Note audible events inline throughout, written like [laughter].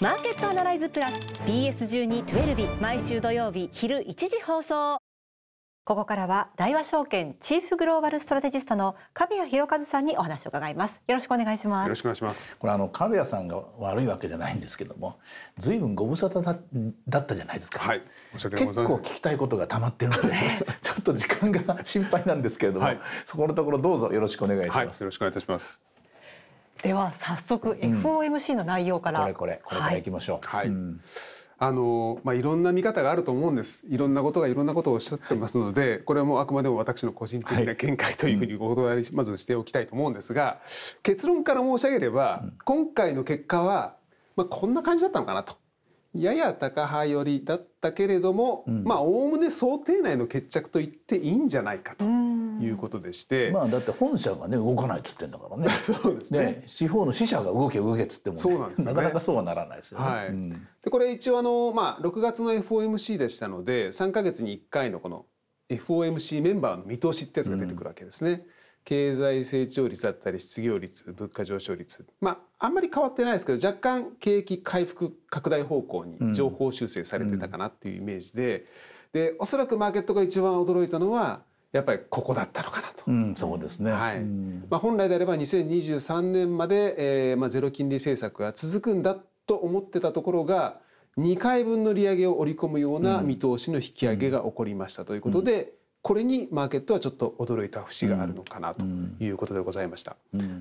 マーケットアナライズプラス BS12-12 毎週土曜日昼1時放送ここからは大和証券チーフグローバルストラテジストの神谷博一さんにお話を伺いますよろしくお願いしますよろしくお願いしますこれあの神谷さんが悪いわけじゃないんですけどもずいぶんご無沙汰だったじゃないですか、はい、申し訳ございま結構聞きたいことが溜まってるのでちょっと時間が [laughs] 心配なんですけれども、はい、そこのところどうぞよろしくお願いします、はい、よろしくお願いいたしますでは早速 FOMC の内容から、これこれこれからいきましょう。はい、あのまあ、いろんな見方があると思うんですいろんなことがいろんなことをおっしゃってますので、これはもうあくまでも私の個人的な見解というふうにお断りまずしておきたいと思うんですが、結論から申し上げれば、今回の結果は、まあ、こんな感じだったのかなとやや高派寄りだったけれども、うん、まあおおむね想定内の決着と言っていいんじゃないかということでして、まあだって本社がね動かないっつってんだからね [laughs] そうですね、ね、地方の支社が動け動けっつっても、ね、そうなんです、ね、なかなかそうはならないですよね。はいうん、でこれ一応あの、まあ、6月の FOMC でしたので3か月に1回のこの FOMC メンバーの見通しってやつが出てくるわけですね。うん経済成長率だったり失業率物価上昇率まああんまり変わってないですけど若干景気回復拡大方向に上方修正されてたかなっていうイメージで、うんでおそらくマーケットが一番驚いたのはやっぱりここだったのかなと、うん、そうですね、はいまあ、本来であれば2023年まで、えーまあ、ゼロ金利政策が続くんだと思ってたところが2回分の利上げを織り込むような見通しの引き上げが起こりましたということで、これにマーケットはちょっと驚いた節があるのかなということでございました。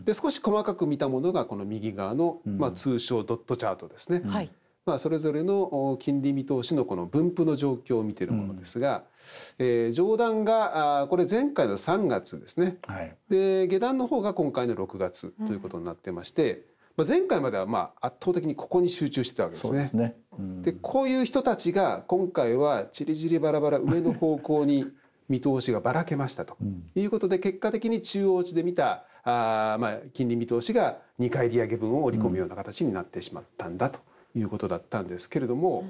で少し細かく見たものがこの右側の、まあ、通称ドットチャートですね。はいまあ、それぞれの金利見通しのこの分布の状況を見ているものですが、うん、えー、上段があこれ前回の3月ですね、はい、で下段の方が今回の6月ということになってまして、うん、まあ、前回まではまあ圧倒的にここに集中してたわけですね。で、ねうん、こういう人たちが今回はちりぢりバラバラ上の方向に見通しがばらけましたということで、結果的に中央値で見たあ、まあ、金利見通しが2回利上げ分を織り込むような形になってしまったんだということだったんですけれども、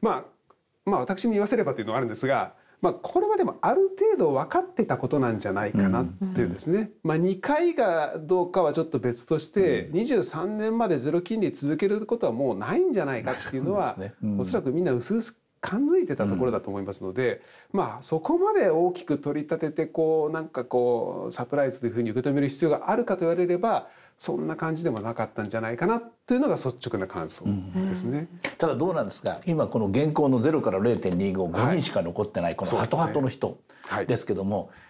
まあ、まあ私に言わせればというのはあるんですが、まあ、これまでもある程度分かってたことなんじゃないかなっていうですね、まあ、2回がどうかはちょっと別として、うん、23年までゼロ金利続けることはもうないんじゃないかっていうのは、うおそらくみんな薄々感づいてたところだと思いますので、うん、まあそこまで大きく取り立ててこうなんかこうサプライズというふうに受け止める必要があるかと言われればそんな感じでもなかったんじゃないかなというのが率直な感想ですね、うん、ただどうなんですか今この現行の0から0.255人しか残ってないこのハトハトの人ですけども、はい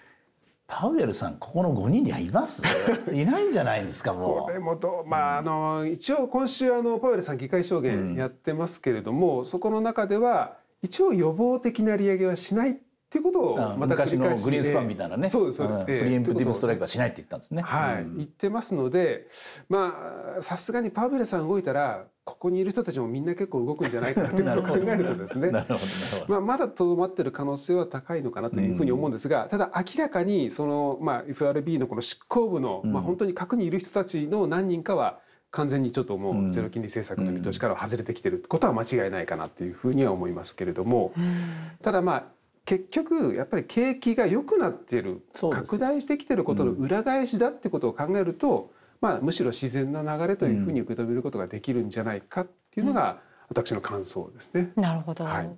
パウエルさんここの5人にはいます [laughs] いないんじゃないんですかもう。もとまあ、あの一応今週あのパウエルさん議会証言やってますけれども、うん、そこの中では一応予防的な利上げはしないってっていうことをまた昔のグリーンスパンみたいなねそうですそうです、プリエンプティブストライクはしないって言ったんですね。はい、言ってますのでまあさすがにパウレルさん動いたらここにいる人たちもみんな結構動くんじゃないかなということを考えるとですねまあ、まだとどまってる可能性は高いのかなというふうに思うんですが、ただ明らかにその、まあ、FRB のこの執行部の、まあ、本当に核にいる人たちの何人かは完全にちょっともうゼロ金利政策の見通しから外れてきてることは間違いないかなというふうには思いますけれども、ただまあ結局やっぱり景気が良くなってる拡大してきてることの裏返しだってことを考えると、うん、まあ、むしろ自然な流れというふうに受け止めることができるんじゃないかっていうのが、私の感想ですね。なるほど、はい、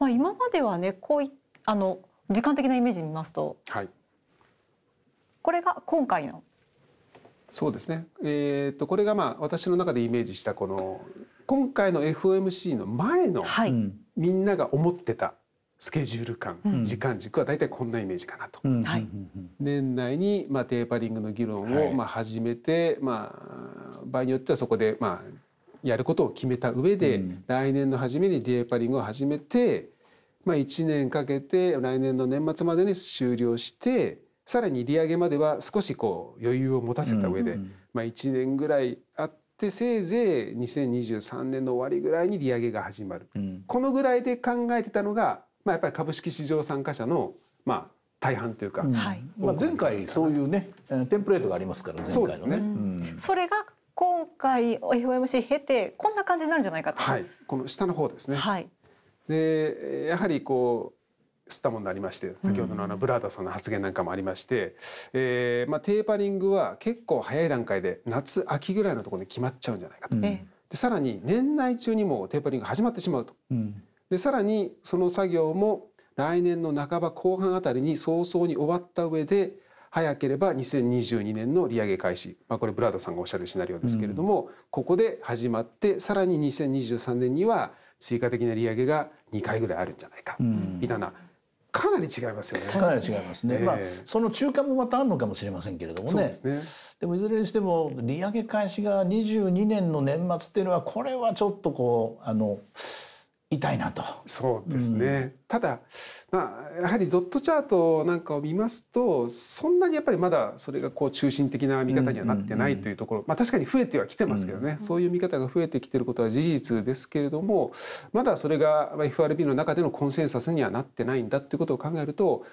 まあ、今まではねこういあの時間的なイメージ見ますと、はい、これが今回のそうですね、えーと、とこれがまあ私の中でイメージしたこの今回の FOMC の前の、はい、みんなが思ってたスケジュール感、うん、時間軸は大体こんなイメージかなと。うんはい、年内に、まあ、テーパリングの議論を、まあ、始めて、まあ、場合によってはそこで、まあ、やることを決めた上で、うん、来年の初めにデーパリングを始めて、まあ、1年かけて来年の年末までに終了してさらに利上げまでは少しこう余裕を持たせた上で、うんまあ、1年ぐらいあってせいぜい2023年の終わりぐらいに利上げが始まる、うん、このぐらいで考えてたのがまあ、やっぱり株式市場参加者の、まあ、大半というか、うん、まあ、前回そういうねテンプレートがありますから前回のね。そ、ねうん、それが今回 FOMC 経てこんな感じになるんじゃないかと。はい、この下の方ですね。はい、でやはりこう吸ったものありまして先ほどのあのブラーダさんの発言なんかもありまして、うん、えー、まあ、テーパリングは結構早い段階で夏秋ぐらいのところで決まっちゃうんじゃないかと、うん、でさらに年内中にもテーパリング始まってしまうと、うん、でさらにその作業も来年の半ば後半あたりに早々に終わった上で早ければ2022年の利上げ開始、まあ、これブラードさんがおっしゃるシナリオですけれども、うん、ここで始まってさらに2023年には追加的な利上げが2回ぐらいあるんじゃないか、うん、みたいなかなり違いますよね。かなり違いますね。えー、まあその中間もまたあるのかもしれませんけれどもね。でねでもいずれにしても利上げ開始が22年の年末っていうのはこれはちょっとこうあの。痛いなとそうですね、うん、ただ、まあ、やはりドットチャートなんかを見ますとそんなにやっぱりまだそれがこう中心的な見方にはなってないというところ、まあ、確かに増えてはきてますけどね、うん、そういう見方が増えてきてることは事実ですけれどもまだそれが FRB の中でのコンセンサスにはなってないんだっていうことを考えると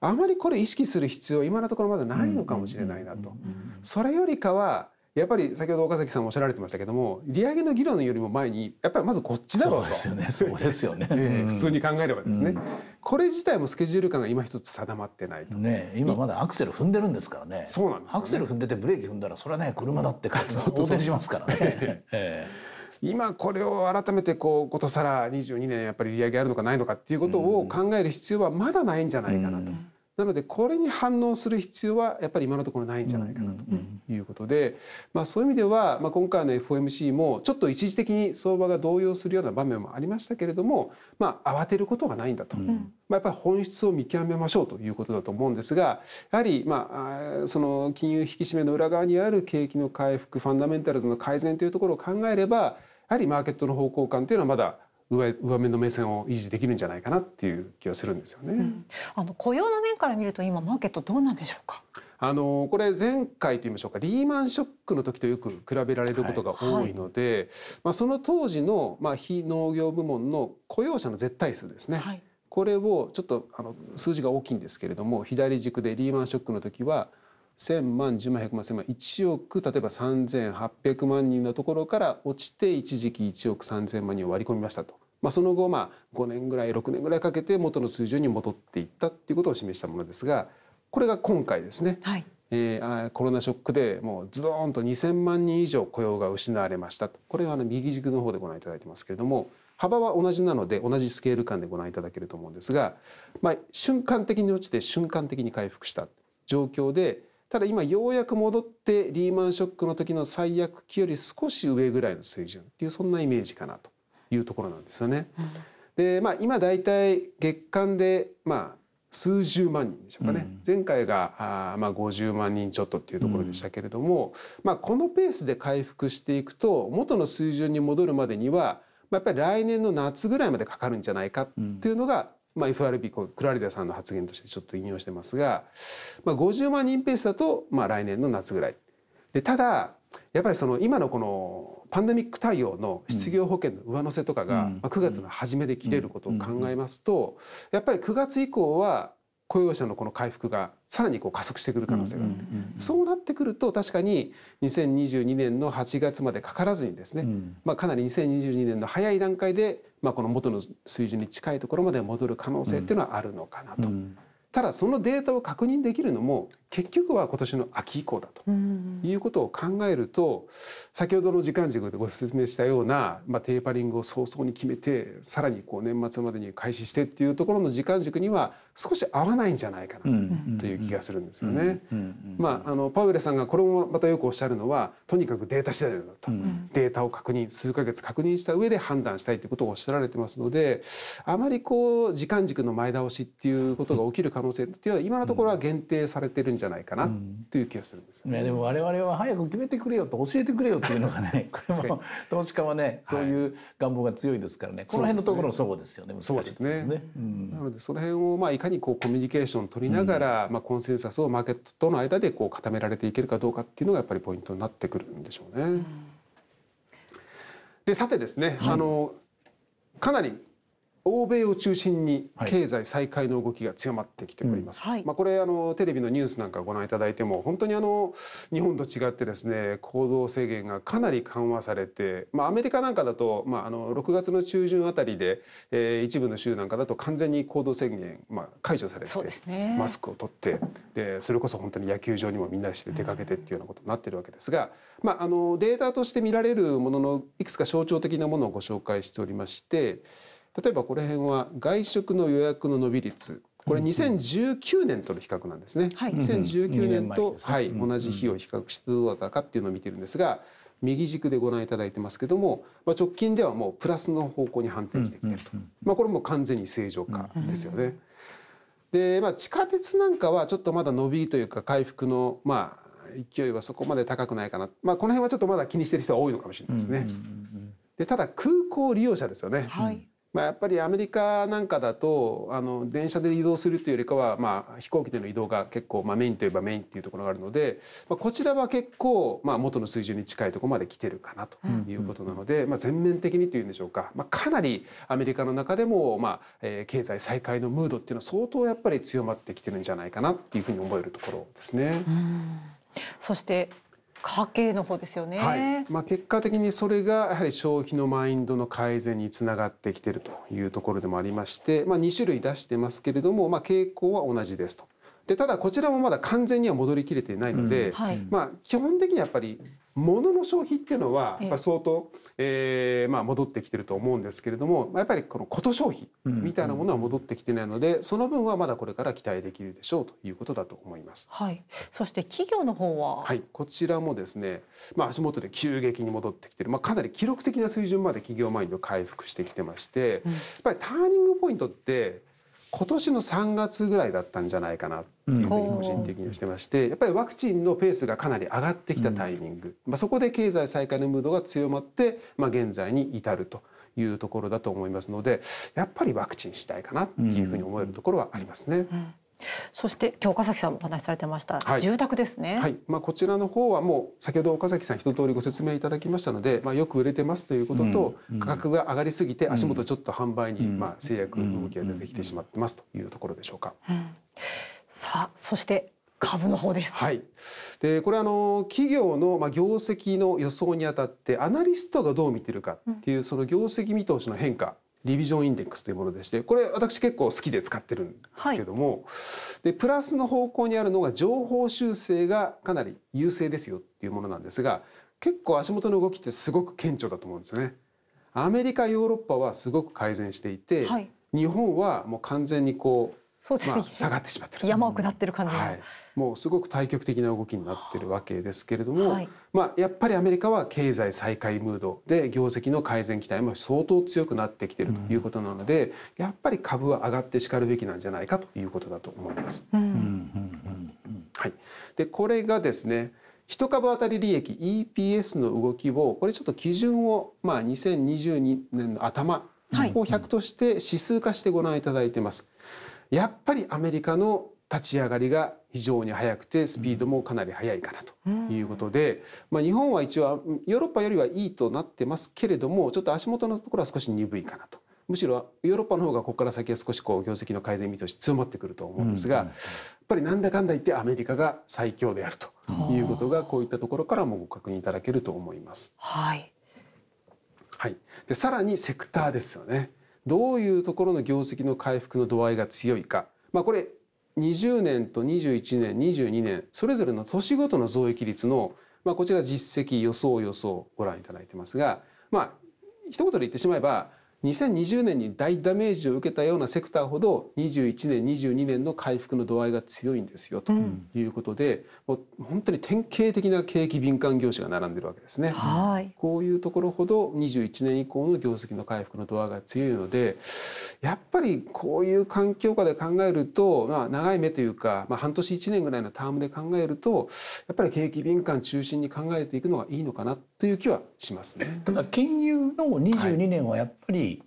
あまりこれ意識する必要今のところまだないのかもしれないなと。それよりかはやっぱり先ほど岡崎さんもおっしゃられてましたけども利上げの議論よりも前にやっぱりまずこっちだろうとそうですよね、[laughs] ね、普通に考えればですね、うん、これ自体もスケジュール感が今一つ定まってないとね今まだアクセル踏んでるんですからねそうなんです、ね、アクセル踏んでてブレーキ踏んだらそれはね車だって [laughs] 横転しますからね。今これを改めてこうことさら22年やっぱり利上げあるのかないのかっていうことを考える必要はまだないんじゃないかなと。うんなのでこれに反応する必要はやっぱり今のところないんじゃないかなということで、まあ、そういう意味では、まあ、今回の FOMC もちょっと一時的に相場が動揺するような場面もありましたけれども、まあ、慌てることはないんだと、うん、まあ、やっぱり本質を見極めましょうということだと思うんですがやはり、まあ、その金融引き締めの裏側にある景気の回復ファンダメンタルズの改善というところを考えればやはりマーケットの方向感というのはまだ上上目の目線を維持できるんじゃないかなっていう気がするんですよね。うん、あの雇用の面から見ると今マーケットどうなんでしょうか。あのこれ前回といいましょうかリーマンショックの時とよく比べられることが多いので、はいはい、まあ、その当時の、まあ、非農業部門の雇用者の絶対数ですね、はい、これをちょっとあの数字が大きいんですけれども左軸でリーマンショックの時は1,000万10万100万1,000万1億例えば3,800万人のところから落ちて一時期1億3,000万人を割り込みましたと。まあ、その後まあ5年ぐらい6年ぐらいかけて元の水準に戻っていったっていうことを示したものですがこれが今回ですね、はいえー、コロナショックでもうズドーンと2,000万人以上雇用が失われましたとこれはあの右軸の方でご覧いただいてますけれども幅は同じなので同じスケール感でご覧いただけると思うんですが、まあ、瞬間的に落ちて瞬間的に回復した状況でただ今ようやく戻ってリーマンショックの時の最悪期より少し上ぐらいの水準っていうそんなイメージかなというところなんですよね。でまあ今大体月間でまあ数十万人でしょうかね、うん、前回があまあ50万人ちょっとっていうところでしたけれども、うん、まあ、このペースで回復していくと元の水準に戻るまでにはやっぱり来年の夏ぐらいまでかかるんじゃないかっていうのがまあ、FRB こうクラリダさんの発言としてちょっと引用してますが、まあ、50万人ペースだと、まあ、来年の夏ぐらい。でただやっぱりその今のこのパンデミック対応の失業保険の上乗せとかが9月の初めで切れることを考えますとやっぱり9月以降は雇用者のこの回復がさらにこう加速してくる可能性がある、そうなってくると確かに2022年の8月までかからずにですね、うん、まあ、かなり2022年の早い段階で、まあ、この元の水準に近いところまで戻る可能性っていうのはあるのかなと。うんうん、ただそのデータを確認できるのも結局は今年の秋以降だということを考えると先ほどの時間軸でご説明したような、まあ、テーパリングを早々に決めてさらにこう年末までに開始してっていうところの時間軸には少し合わないんじゃないかなという気がするんですよね。まあ、あのパウエルさんがこれもまたよくおっしゃるのはとにかくデータ次第だと、データを確認数ヶ月確認した上で判断したいということをおっしゃられてますのであまりこう時間軸の前倒しっていうことが起きる可能性っていうのは今のところは限定されてるんじゃないかじゃないかなという気がするんです、ね、うん、でも我々は早く決めてくれよと教えてくれよっていうのがね [laughs] これも投資家はねそういう願望が強いですからね、はい、この辺のところそうですよねそうですね、うん、なのでその辺をまあいかにこうコミュニケーションを取りながら、まあ、コンセンサスをマーケットとの間でこう固められていけるかどうかっていうのがやっぱりポイントになってくるんでしょうね。でさてですね、あのかなり欧米を中心に経済再開の動きが強まってきております、はいうんはい、まあ、これあのテレビのニュースなんかご覧いただいても本当にあの日本と違ってですね行動制限がかなり緩和されて、まあ、アメリカなんかだと、まあ、あの6月の中旬あたりで、えー、一部の州なんかだと完全に行動制限、まあ、解除されて、ね、マスクを取ってでそれこそ本当に野球場にもみんなして出かけてっていうようなことになってるわけですが、まあ、あのデータとして見られるもののいくつか象徴的なものをご紹介しておりまして。例えばこの辺は外食の予約の伸び率これ2019年との比較なんですね、はい、2019年と、はい、同じ日を比較してどうだったかっていうのを見てるんですが右軸でご覧いただいてますけども、まあ、直近ではもうプラスの方向に反転してきてると、まあ、これも完全に正常化ですよね。で、まあ、地下鉄なんかはちょっとまだ伸びというか回復の、まあ、勢いはそこまで高くないかな、まあ、この辺はちょっとまだ気にしてる人は多いのかもしれないですね。でただ空港利用者ですよね、はい、まあ、やっぱりアメリカなんかだとあの電車で移動するというよりかは、まあ、飛行機での移動が結構、まあ、メインといえばメインっていうところがあるので、まあ、こちらは結構、まあ、元の水準に近いところまで来てるかなということなので、うんうん、まあ、全面的にというんでしょうか、まあ、かなりアメリカの中でも、まあえー、経済再開のムードっていうのは相当やっぱり強まってきてるんじゃないかなっていうふうに思えるところですね。そして家計の方ですよね、はい、まあ、結果的にそれがやはり消費のマインドの改善につながってきてるというところでもありまして、まあ、2種類出してますけれども、まあ、傾向は同じですと。でただこちらもまだ完全には戻りきれていないので、うんはい、まあ、基本的にはやっぱり物の消費っていうのはやっぱ相当、ええー、まあ、戻ってきてると思うんですけれどもやっぱりこのこと消費みたいなものは戻ってきてないので、うんうん、その分はまだこれから期待できるでしょうということだと思います。はい、そして企業の方は、はい、こちらもですね、まあ、足元で急激に戻ってきてる、まあ、かなり記録的な水準まで企業マインド回復してきてまして、うん、やっぱりターニングポイントって今年の3月ぐらいだったんじゃないかなっていうふうに個人的にはしてまして、やっぱりワクチンのペースがかなり上がってきたタイミング、まあ、そこで経済再開のムードが強まって、まあ、現在に至るというところだと思いますのでやっぱりワクチンしたいかなっていうふうに思えるところはありますね。うんうんそして今日岡崎さんもお話しされてました、はい、住宅ですね、はいまあ、こちらの方はもう先ほど岡崎さん一通りご説明いただきましたので、まあ、よく売れてますということと、うん、価格が上がりすぎて足元ちょっと販売に、うん、まあ、制約の動きが出てきてしまってますというところでしょうか。うん、さあそして株の方です。はい。で、これあの企業のまあ業績の予想にあたってアナリストがどう見てるかっていう、その業績見通しの変化リビジョンインデックスというものでしてこれ私結構好きで使ってるんですけども、はい、でプラスの方向にあるのが情報修正がかなり優勢ですよっていうものなんですが結構足元の動きってすごく顕著だと思うんですよね。アメリカヨーロッパはすごく改善していて、はい、日本はもう完全にこうそうですね、まあ、下がってしまってる山を下ってる感じ、はい、もうすごく対極的な動きになってるわけですけれども、はい、まあ、やっぱりアメリカは経済再開ムードで業績の改善期待も相当強くなってきてるということなので、うん、やっぱり株は上がってしかるべきなんじゃないかということだと思います。はい、でこれがですね1株当たり利益 EPS の動きをこれちょっと基準を、まあ、2022年の頭、を100として指数化してご覧いただいてます。やっぱりアメリカの立ち上がりが非常に速くてスピードもかなり速いかなということで、まあ、日本は一応ヨーロッパよりはいいとなってますけれどもちょっと足元のところは少し鈍いかなと。むしろヨーロッパの方がここから先は少しこう業績の改善見通し強まってくると思うんですが、やっぱりなんだかんだ言ってアメリカが最強であるということがこういったところからもご確認いただけると思います。はい、はい、でさらにセクターですよね。どういうところの業績の回復の度合いが強いか、まあ、これ20年と21年22年それぞれの年ごとの増益率の、まあ、こちら実績予想予想をご覧いただいてますがまあ一言で言ってしまえば2020年に大ダメージを受けたようなセクターほど21年22年の回復の度合いが強いんですよということで、うん、もう本当に典型的な景気敏感業種が並んでるわけですね。はい、こういうところほど21年以降の業績の回復の度合いが強いのでやっぱりこういう環境下で考えると、まあ、長い目というか、まあ、半年1年ぐらいのタームで考えるとやっぱり景気敏感中心に考えていくのがいいのかなという気はしますね。だ金融の22年はやっぱり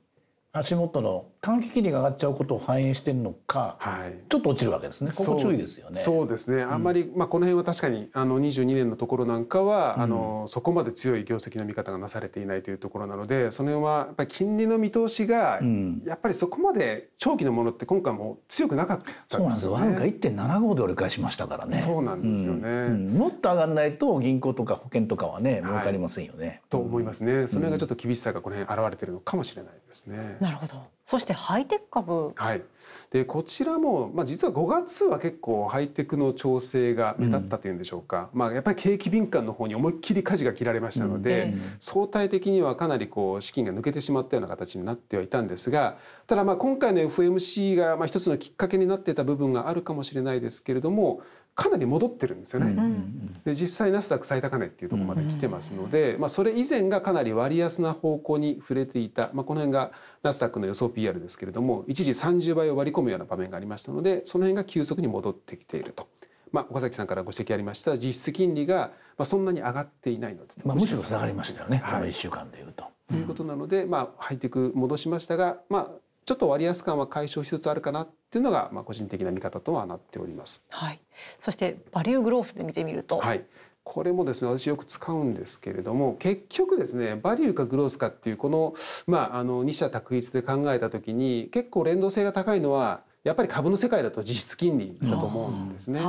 足元の短期金利が上がっちゃうことを反映してるのか、はい、ちょっと落ちるわけですね。ここ注意ですよね。そうですね。あんまり、うん、まあこの辺は確かにあの22年のところなんかは、うん、あのそこまで強い業績の見方がなされていないというところなので、その辺はやっぱり金利の見通しが、うん、やっぱりそこまで長期のものって今回も強くなかったんですよね。そうなんですよ。なんか1.75で折り返しましたからね。そうなんですよね。もっと上がんないと銀行とか保険とかはね儲かりませんよね。はい、と思いますね。その辺がちょっと厳しさがこの辺現れてるのかもしれない。ですね。なるほど。そしてハイテク株。はい。でこちらも、まあ、実は5月は結構ハイテクの調整が目立ったというんでしょうか、うん、まあ、やっぱり景気敏感の方に思いっきり舵が切られましたので、うん、相対的にはかなりこう資金が抜けてしまったような形になってはいたんですがただまあ今回の FMC がまあ一つのきっかけになっていた部分があるかもしれないですけれどもかなり戻ってるんですよね。うんで実際ナスダック最高値っていうところまで来てますので、うん、まあ、それ以前がかなり割安な方向に触れていた、まあ、この辺がナスダックの予想 PR ですけれども一時30倍を割り込むような場面がありましたのでその辺が急速に戻ってきていると。まあ、岡崎さんからご指摘ありました実質金利が、まあ、そんなに上がっていないので、まあ、むしろ下がりましたよね、はい、この1週間でいうと。ということなので、まあ、ハイテク戻しましたが、まあ、ちょっと割安感は解消しつつあるかなっていうのが、まあ、個人的な見方とはなっております。はい、そしてバリューグロースで見てみると、はい、これもですね私よく使うんですけれども結局ですねバリューかグロースかっていうこの,、まあ、あの二者択一で考えた時に結構連動性が高いのはやっぱり株の世界だと実質金利だと思うんですね。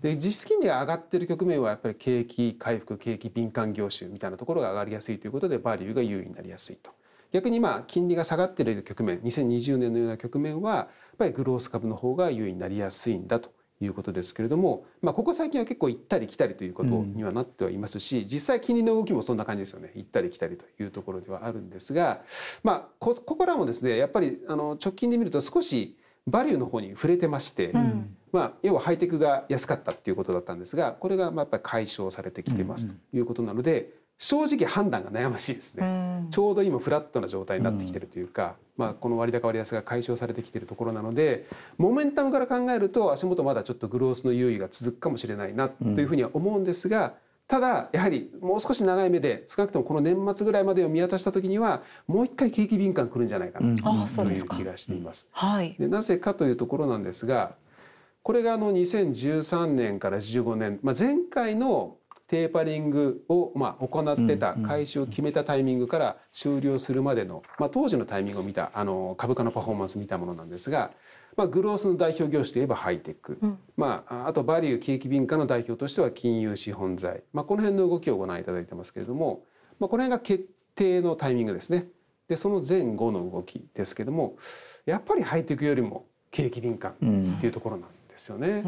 で実質金利が上がってる局面はやっぱり景気回復景気敏感業種みたいなところが上がりやすいということでバリューが優位になりやすいと。逆にまあ金利が下がっている局面2020年のような局面はやっぱりグロース株の方が優位になりやすいんだということですけれども、まあ、ここ最近は結構行ったり来たりということにはなってはいますし、うん、実際金利の動きもそんな感じですよね行ったり来たりというところではあるんですが、まあ、こここらもですねやっぱりあの直近で見ると少しバリューの方に触れてまして、うん、まあ、要はハイテクが安かったっていうことだったんですがこれがまあやっぱり解消されてきてますということなので、うん正直判断が悩ましいですね、うん、ちょうど今フラットな状態になってきてるというか、うん、まあ、この割高割安が解消されてきてるところなのでモメンタムから考えると足元まだちょっとグロースの優位が続くかもしれないなというふうには思うんですが、ただやはりもう少し長い目で少なくともこの年末ぐらいまでを見渡した時にはもう一回景気敏感くるんじゃないかなという気がしています。うんはい、でなぜかというところなんですがこれがあの2013年から15年、まあ、前回のテーパリングをまあ行ってた開始を決めたタイミングから終了するまでの、まあ、当時のタイミングを見たあの株価のパフォーマンス見たものなんですが、まあ、グロースの代表業種といえばハイテク、まあ、あとバリュー景気敏感の代表としては金融資本財、まあ、この辺の動きをご覧いただいてますけれども、まあ、この辺が決定のタイミングですね。でその前後の動きですけどもやっぱりハイテクよりも景気敏感っていうところなんです。ですよね。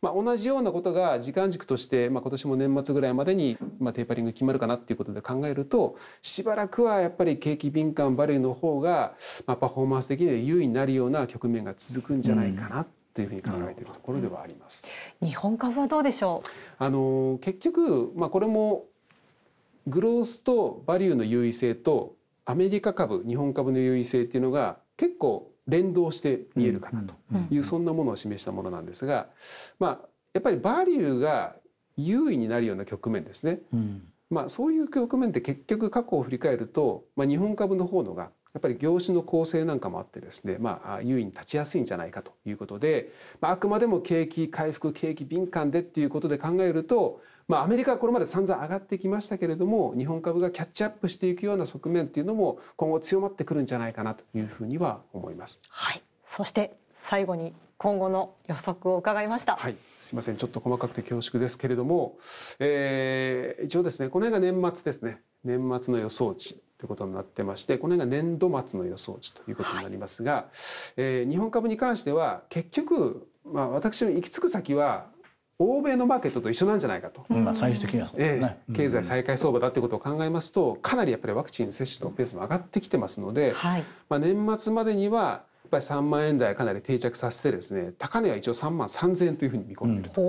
まあ、同じようなことが時間軸として、まあ、今年も年末ぐらいまでに、まあ、テーパリング決まるかなっていうことで考えるとしばらくはやっぱり景気敏感バレーの方が、まあ、パフォーマンス的には優位になるような局面が続くんじゃないかな、というふうに考えているところではあります。日本株はどうでしょう。あの結局まあこれもグロースとバリューの優位性とアメリカ株、日本株の優位性っていうのが結構連動して見えるかなというそんなものを示したものなんですが、まあ、やっぱりバリューが優位になるような局面ですね、まあ、そういう局面って結局過去を振り返ると、まあ、日本株の方のがやっぱり業種の構成なんかもあってですね、まあ、優位に立ちやすいんじゃないかということで、まあ、あくまでも景気回復景気敏感でっていうことで考えると、まあ、アメリカはこれまで散々上がってきましたけれども日本株がキャッチアップしていくような側面っていうのも今後強まってくるんじゃないかなというふうには思います。はい、そして最後に今後の予測を伺いました。はい、すみません、ちょっと細かくて恐縮ですけれども、えー、一応ですね、この辺が年末ですね。年末の予想値ということになってましてこの辺が年度末の予想値ということになりますが、はい、えー、日本株に関しては結局、まあ、私の行き着く先は欧米のマーケットと一緒なんじゃないかと、うん、最終的にはそうですね、えー、経済再開相場だということを考えますとかなりやっぱりワクチン接種のペースも上がってきてますので、はい、まあ、年末までにはぱり3万円台かなり定着させてですね高値は一応3万3,000円というふうに見込んでいると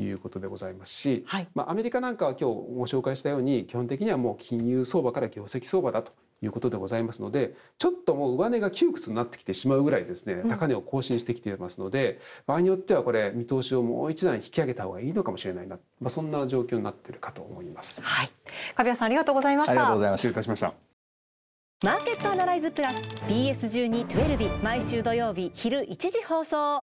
いうことでございますし、うん、まあ、アメリカなんかは今日ご紹介したように基本的にはもう金融相場から業績相場だということでございますのでちょっともう上値が窮屈になってきてしまうぐらいですね高値を更新してきていますので、場合によってはこれ見通しをもう一段引き上げた方がいいのかもしれないな、まあ、そんな状況になっているかと思います。はい、神谷さんありがとうございましたありがとうございました失礼いたしましたマーケットアナライズプラス BS12-12 毎週土曜日昼1時放送